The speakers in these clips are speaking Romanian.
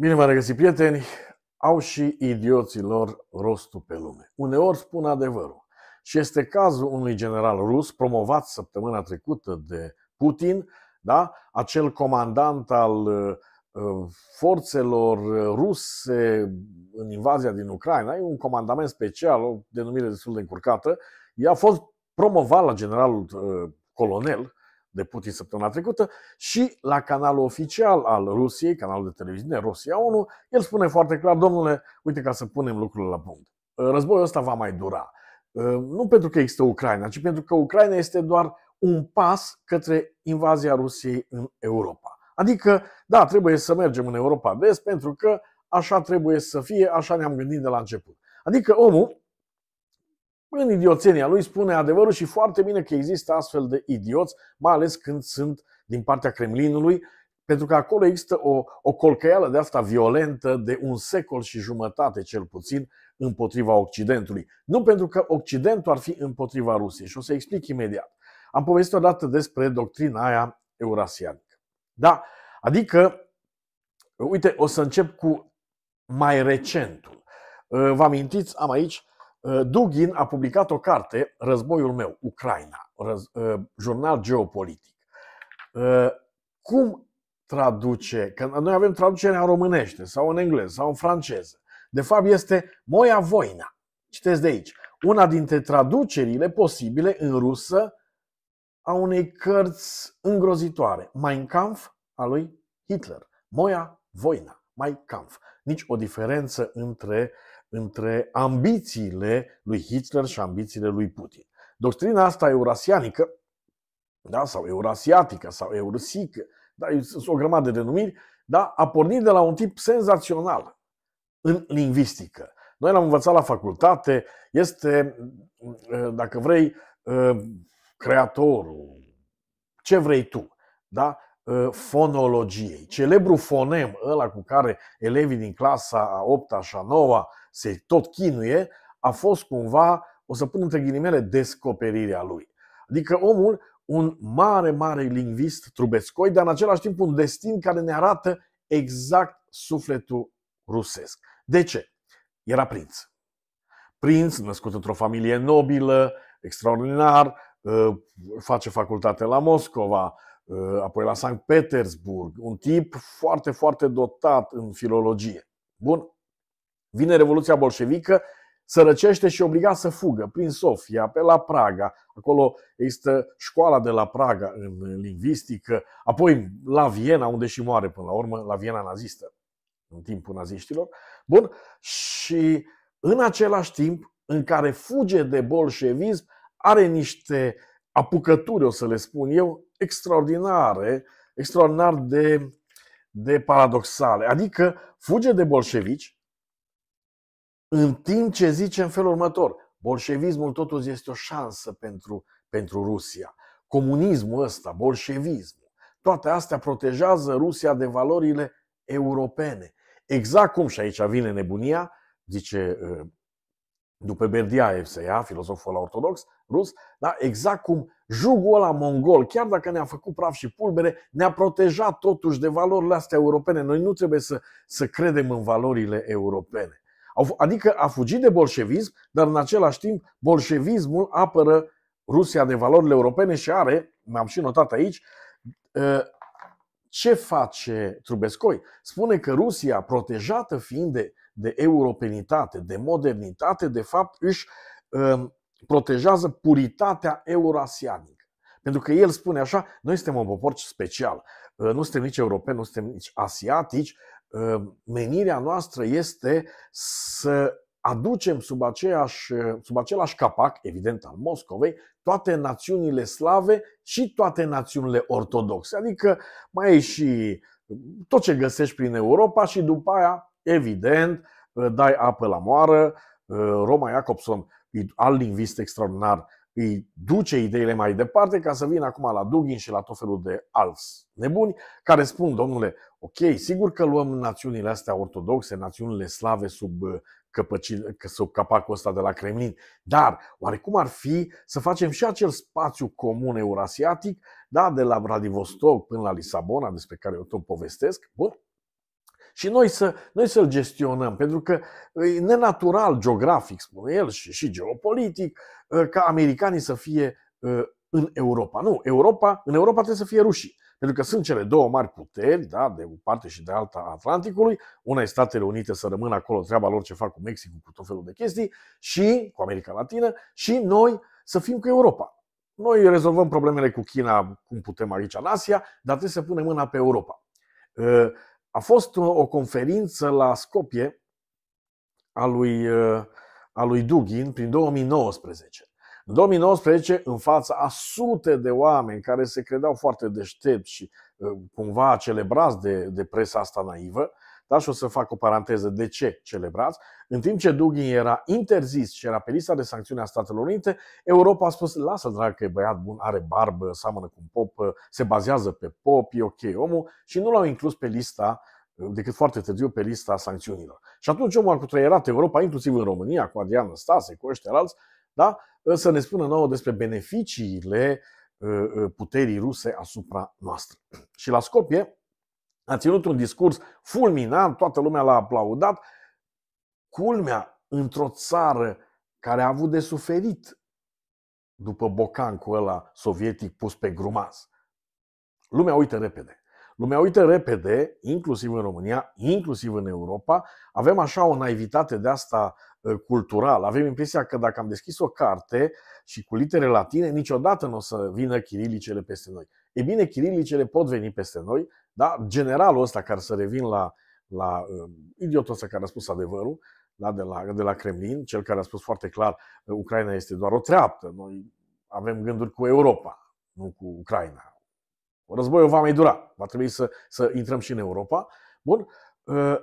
Bine v-am regăsit, prieteni! Au și idioții lor rostul pe lume. Uneori spun adevărul. Și este cazul unui general rus promovat săptămâna trecută de Putin, da? acel comandant al uh, uh, forțelor ruse în invazia din Ucraina, e un comandament special, o denumire destul de încurcată, i-a fost promovat la general uh, colonel, de Putin săptămâna trecută și la canalul oficial al Rusiei, canalul de televiziune Rusia 1, el spune foarte clar, domnule, uite ca să punem lucrurile la punct. Ă, războiul ăsta va mai dura. Ă, nu pentru că există Ucraina, ci pentru că Ucraina este doar un pas către invazia Rusiei în Europa. Adică, da, trebuie să mergem în Europa de pentru că așa trebuie să fie, așa ne-am gândit de la început. Adică omul în idioțenia lui spune adevărul și foarte bine că există astfel de idioți, mai ales când sunt din partea Kremlinului, pentru că acolo există o, o colcăială de asta violentă de un secol și jumătate cel puțin împotriva Occidentului. Nu pentru că Occidentul ar fi împotriva Rusiei și o să explic imediat. Am povestit odată despre doctrina aia eurasianică. Da, adică, uite, o să încep cu mai recentul. Vă amintiți, am aici Eh, Dugin a publicat o carte, Războiul meu, Ucraina, răz, eh, jurnal geopolitic. Eh, cum traduce, că noi avem traducerea în românește sau în engleză sau în franceză. De fapt este Moia Voina. Citeți de aici. Una dintre traducerile posibile în rusă a unei cărți îngrozitoare. Mein Kampf a lui Hitler. Moia Voina. Mein Kampf. Nici o diferență între uh, între ambițiile lui Hitler și ambițiile lui Putin. Doctrina asta eurasianică, da, sau eurasiatică, sau eursică, da, sunt o grămadă de denumiri, da, a pornit de la un tip senzațional în lingvistică. Noi l-am învățat la facultate, este, eh, dacă vrei, eh, creatorul, ce vrei tu, da? Eh, fonologiei. Celebru fonem, ăla cu care elevii din clasa a 8 și a 9 se tot chinuie, a fost cumva, o să pun între ghilimele, descoperirea lui. Adică omul, un mare, mare lingvist trubescoi, dar în același timp un destin care ne arată exact sufletul rusesc. De ce? Era prinț. Prinț, născut într-o familie nobilă, extraordinar, uh, face facultate la Moscova, uh, apoi la Sankt Petersburg, un tip foarte, foarte dotat în filologie. Bun, Vine Revoluția Bolșevică, sărăcește și obliga să fugă prin Sofia, pe la Praga. Acolo există școala de la Praga în lingvistică, apoi la Viena, unde și moare până la urmă, la Viena nazistă, în timpul naziștilor. Bun, și în același timp în care fuge de bolșevism, are niște apucături, o să le spun eu, extraordinare, extraordinar de, de paradoxale. Adică fuge de bolșevici, în timp ce zice în felul următor, bolșevismul totuși este o șansă pentru, pentru Rusia. Comunismul ăsta, bolșevismul, toate astea protejează Rusia de valorile europene. Exact cum și aici vine nebunia, zice ă, după Berdiaev să ia, filozoful la ortodox rus, da? exact cum jugul ăla mongol, chiar dacă ne-a făcut praf și pulbere, ne-a protejat totuși de valorile astea europene. Noi nu trebuie să, să credem în valorile europene. Adică a fugit de bolșevism, dar în același timp bolșevismul apără Rusia de valorile europene și are, mi am și notat aici, ă, ce face Trubescoi? Spune că Rusia, protejată fiind de, de europenitate, de modernitate, de fapt își ă, protejează puritatea eurasiană. Pentru că el spune așa, noi suntem un popor special, ă, nu suntem nici europeni, nu suntem nici asiatici, ă, menirea noastră este să aducem sub, aceeași, sub același capac, evident al Moscovei, toate națiunile slave și toate națiunile ortodoxe. Adică mai e și tot ce găsești prin Europa și după aia, evident, ă, dai apă la moară. Roma Jacobson, alt lingvist extraordinar, îi duce ideile mai departe ca să vină acum la Dugin și la tot felul de alți nebuni care spun, domnule, ok, sigur că luăm națiunile astea ortodoxe, națiunile slave sub, uh, căpăci, sub capacul ăsta de la Kremlin, dar oarecum ar fi să facem și acel spațiu comun eurasiatic, da, de la Vladivostok până la Lisabona, despre care eu tot povestesc, bun, și noi, să, noi să-l gestionăm, pentru că e nenatural geografic, spune el, și, și geopolitic, ca americanii să fie în Europa. Nu, Europa, în Europa trebuie să fie rușii. Pentru că sunt cele două mari puteri, da, de o parte și de alta a Atlanticului, una e Statele Unite să rămână acolo, treaba lor ce fac cu Mexicul, cu tot felul de chestii, și cu America Latină, și noi să fim cu Europa. Noi rezolvăm problemele cu China cum putem aici în Asia, dar trebuie să punem mâna pe Europa. A fost o conferință la Scopie a lui, uh, a lui Dugin prin 2019. În 2019, în fața a sute de oameni care se credeau foarte deștepți și uh, cumva celebrați de, de presa asta naivă, dar și o să fac o paranteză de ce celebrați. În timp ce Dugin era interzis și era pe lista de sancțiune a Statelor Unite, Europa a spus, lasă drag că e băiat bun, are barbă, seamănă cu un pop, se bazează pe pop, e ok omul și nu l-au inclus pe lista decât foarte târziu pe lista sancțiunilor. Și atunci omul a cutreierat Europa, inclusiv în România, cu Adrian Stase, cu ăștia alți, da? să ne spună nouă despre beneficiile uh, uh, puterii ruse asupra noastră. Și la Scopie, a ținut un discurs fulminant, toată lumea l-a aplaudat. Culmea, într-o țară care a avut de suferit după bocancul ăla sovietic pus pe grumaz. Lumea uită repede. Lumea uită repede, inclusiv în România, inclusiv în Europa. Avem așa o naivitate de asta ă, culturală. Avem impresia că dacă am deschis o carte și cu litere latine, niciodată nu o să vină chirilicele peste noi. E bine, chirilicele pot veni peste noi da? Generalul ăsta care să revin la, la uh, idiotul ăsta care a spus adevărul, da? de, la, de la Kremlin, cel care a spus foarte clar Ucraina este doar o treaptă, noi avem gânduri cu Europa, nu cu Ucraina. Războiul va mai dura, va trebui să, să intrăm și în Europa. Bun, uh,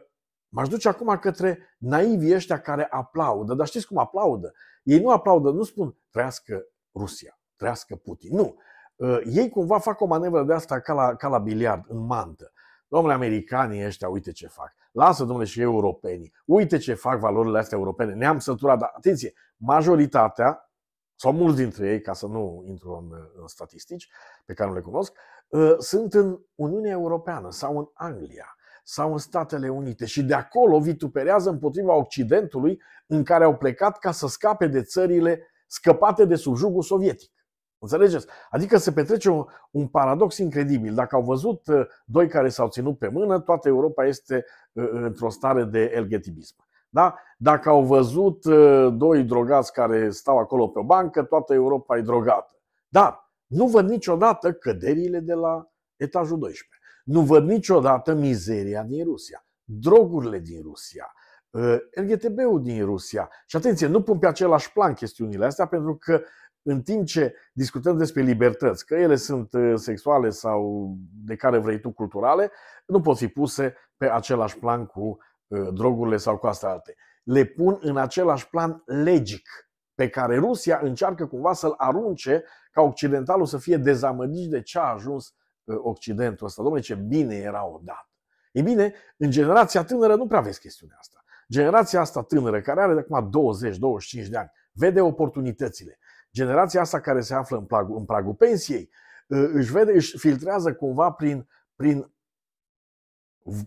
M-aș duce acum către naivii ăștia care aplaudă, dar știți cum aplaudă? Ei nu aplaudă, nu spun trăiască Rusia, trăiască Putin. Nu, Ă, ei cumva fac o manevră de asta ca la, ca la biliard, în mantă. Domnule, americanii ăștia, uite ce fac. Lasă, domnule, și europenii. Uite ce fac valorile astea europene. Ne-am săturat, dar atenție, majoritatea, sau mulți dintre ei, ca să nu intru în, în statistici pe care nu le cunosc, ă, sunt în Uniunea Europeană sau în Anglia sau în Statele Unite și de acolo vituperează împotriva Occidentului în care au plecat ca să scape de țările scăpate de subjugul sovietic. Înțelegeți? Adică se petrece un, un paradox incredibil. Dacă au văzut uh, doi care s-au ținut pe mână, toată Europa este uh, uh, într-o stare de LGTBism. Da? Dacă au văzut doi drogați care stau acolo pe o bancă, toată Europa e drogată. Dar nu văd niciodată căderile de la etajul 12. Nu văd niciodată mizeria din Rusia, drogurile din Rusia, LGTB-ul din Rusia. Și atenție, nu pun pe același plan chestiunile astea pentru că uh, în timp ce discutăm despre libertăți, că ele sunt uh, sexuale sau de care vrei tu culturale, nu pot fi puse pe același plan cu uh, drogurile sau cu astea alte. Le pun în același plan legic, pe care Rusia încearcă cumva să-l arunce ca occidentalul să fie dezamăgit de ce a ajuns uh, Occidentul ăsta. Domnule, ce bine era odată. E bine, în generația tânără nu prea vezi chestiunea asta. Generația asta tânără, care are de acum 20-25 de ani, vede oportunitățile generația asta care se află în pragul, în pragul pensiei, ă, își vede, își filtrează cumva prin, prin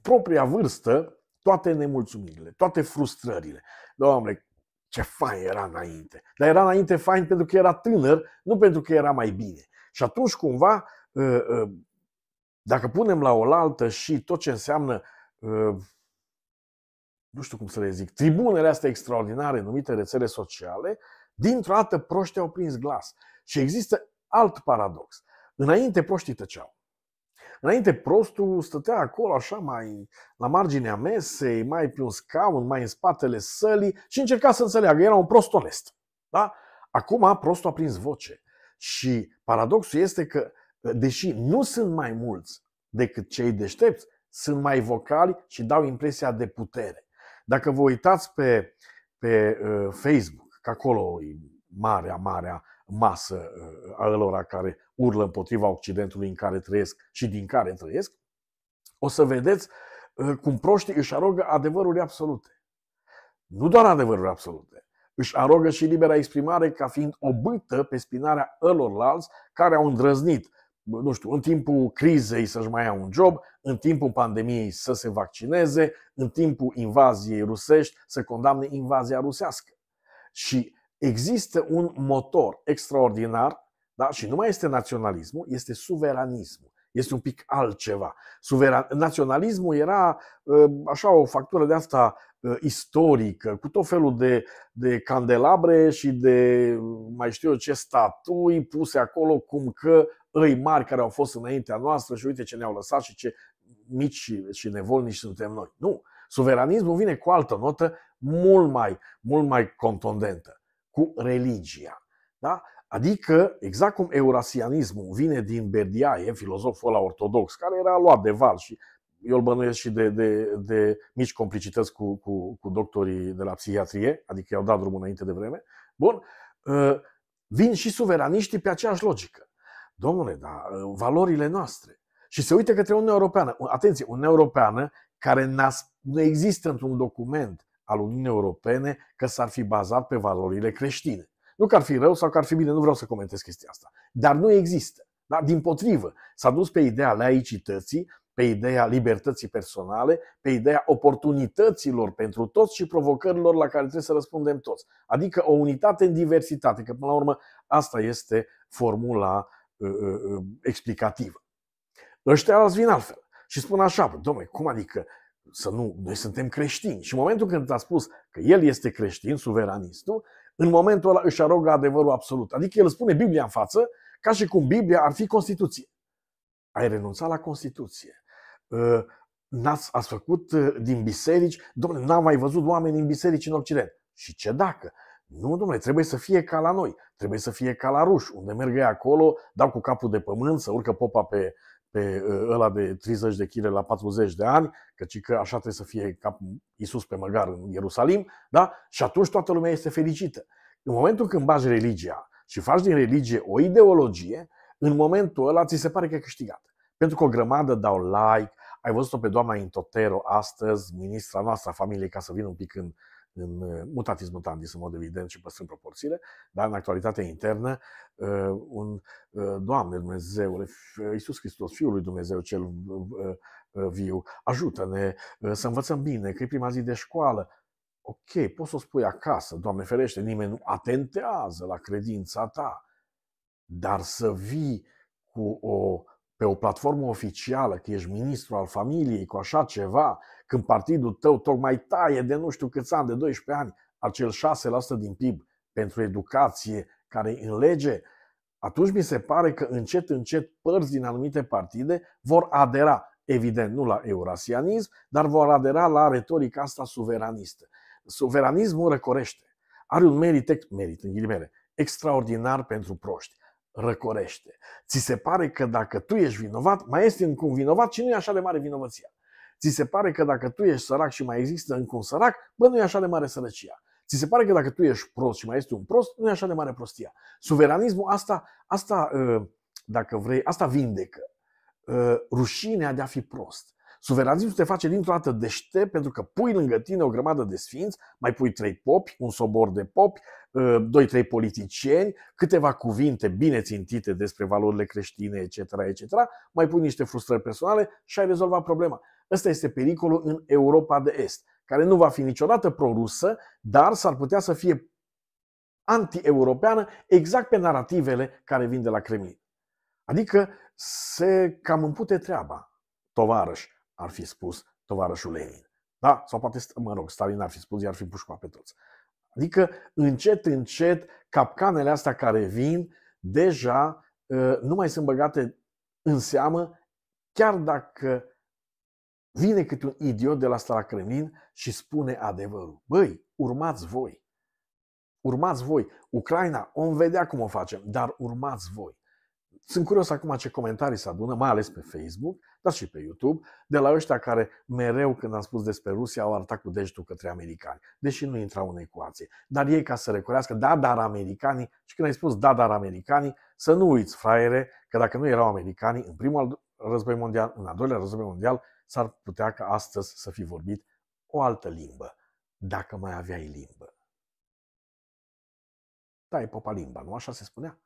propria vârstă toate nemulțumirile, toate frustrările. Doamne, ce fain era înainte. Dar era înainte fain pentru că era tânăr, nu pentru că era mai bine. Și atunci cumva, ă, ă, dacă punem la oaltă și tot ce înseamnă nu știu cum să le zic, tribunele astea extraordinare numite rețele sociale, uh, Dintr-o dată proștii au prins glas. Și există alt paradox. Înainte proștii tăceau. Înainte prostul stătea acolo așa mai la marginea mesei, mai pe un scaun, mai în spatele sălii și încerca să înțeleagă. Era un prost onest. Da? Acum prostul a prins voce. Și paradoxul este că, deși nu sunt mai mulți decât cei deștepți, sunt mai vocali și dau impresia de putere. Dacă vă uitați pe, pe uh, Facebook, că acolo e marea, marea masă uh, a lor care urlă împotriva Occidentului în care trăiesc și din care trăiesc, o să vedeți uh, cum proștii își arogă adevăruri absolute. Nu doar adevăruri absolute. Își arogă și libera exprimare ca fiind o bâtă pe spinarea ălorlalți care au îndrăznit nu știu, în timpul crizei să-și mai ia un job, în timpul pandemiei să se vaccineze, în timpul invaziei rusești să condamne invazia rusească. Și există un motor extraordinar, da? și nu mai este naționalismul, este suveranismul. Este un pic altceva. Suveran... Naționalismul era ă, așa o factură de asta ă, istorică, cu tot felul de, de candelabre și de mai știu eu ce statui puse acolo, cum că îi mari care au fost înaintea noastră și uite ce ne-au lăsat și ce mici și nevolnici suntem noi. Nu. Suveranismul vine cu altă notă mult mai, mult mai contundentă cu religia. Da? Adică, exact cum eurasianismul vine din Berdiaie, filozoful ăla ortodox, care era luat de val și eu îl bănuiesc și de, de, de mici complicități cu, cu, cu doctorii de la psihiatrie, adică i-au dat drumul înainte de vreme. Bun, uh, vin și suveraniștii pe aceeași logică. Domnule, da, valorile noastre. Și se uită către Uniunea Europeană. Atenție, Uniunea Europeană care nu există într-un document al Uniunii Europene că s-ar fi bazat pe valorile creștine. Nu că ar fi rău sau că ar fi bine, nu vreau să comentez chestia asta. Dar nu există. Dar din potrivă, s-a dus pe ideea laicității, pe ideea libertății personale, pe ideea oportunităților pentru toți și provocărilor la care trebuie să răspundem toți. Adică o unitate în diversitate, că până la urmă asta este formula uh, uh, uh explicativă. Ăștia alți vin altfel și spun așa, domnule, cum adică să nu, noi suntem creștini. Și în momentul când a spus că el este creștin, suveranistul, în momentul ăla își arogă adevărul absolut. Adică el spune Biblia în față ca și cum Biblia ar fi Constituție. Ai renunțat la Constituție. Uh, n-ați, ați făcut uh, din biserici, domnule, n-am mai văzut oameni din biserici în Occident. Și ce dacă? Nu, domnule, trebuie să fie ca la noi, trebuie să fie ca la ruși, unde merg ei acolo, dau cu capul de pământ, să urcă popa pe pe ă, ăla de 30 de kg la 40 de ani, căci că așa trebuie să fie ca Isus pe măgar în Ierusalim, da? și atunci toată lumea este fericită. În momentul când bagi religia și faci din religie o ideologie, în momentul ăla ți se pare că e câștigat. Pentru că o grămadă dau like, ai văzut-o pe doamna Intotero astăzi, ministra noastră a familiei, ca să vină un pic în, în uh, mutatis mutandis, în mod evident și păstrând proporțiile, dar în actualitatea internă, uh, un uh, Doamne Dumnezeu, Iisus Hristos, Fiul lui Dumnezeu cel viu, ajută-ne să învățăm bine, că e prima zi de școală, ok, poți să o spui acasă, Doamne ferește, nimeni nu atentează la credința ta, dar să vii cu o pe o platformă oficială, că ești ministru al familiei cu așa ceva, când partidul tău tocmai taie de nu știu câți ani, de 12 ani, acel 6% din PIB pentru educație care în lege, atunci mi se pare că încet, încet părți din anumite partide vor adera, evident nu la eurasianism, dar vor adera la retorica asta suveranistă. Suveranismul răcorește. Are un merit, merit în ghilimele, extraordinar pentru proști răcorește. Ți se pare că dacă tu ești vinovat, mai este încă un vinovat și nu e așa de mare vinovăția. Ți se pare că dacă tu ești sărac și mai există încă un sărac, bă, nu e așa de mare sărăcia. Ți se pare că dacă tu ești prost și mai este un prost, nu e așa de mare prostia. Suveranismul asta, asta ă, dacă vrei, asta vindecă. Ă, rușinea de a fi prost. Suveranismul te face dintr-o dată deștept pentru că pui lângă tine o grămadă de sfinți, mai pui trei popi, un sobor de popi, uh, doi, trei politicieni, câteva cuvinte bine țintite despre valorile creștine, etc., etc., mai pui niște frustrări personale și ai rezolvat problema. Ăsta este pericolul în Europa de Est, care nu va fi niciodată prorusă, dar s-ar putea să fie anti-europeană exact pe narativele care vin de la Kremlin. Adică se cam împute treaba, tovarăși ar fi spus tovarășul Lenin. Da? Sau poate, mă rog, Stalin ar fi spus, i-ar fi pușcat pe toți. Adică, încet, încet, capcanele astea care vin, deja ă, nu mai sunt băgate în seamă, chiar dacă vine câte un idiot de la Stara Kremlin și spune adevărul. Băi, urmați voi. Urmați voi. Ucraina, om vedea cum o facem, dar urmați voi. Sunt curios acum ce comentarii se adună, mai ales pe Facebook, dar și pe YouTube, de la ăștia care mereu când am spus despre Rusia au arătat cu degetul către americani, deși nu intrau în ecuație. Dar ei ca să recunoască, da, dar americanii, și când ai spus da, dar americanii, să nu uiți, fraiere, că dacă nu erau americanii, în primul război mondial, în al doilea război mondial, s-ar putea ca astăzi să fi vorbit o altă limbă, dacă mai aveai limbă. Da, e popa limba, nu așa se spunea?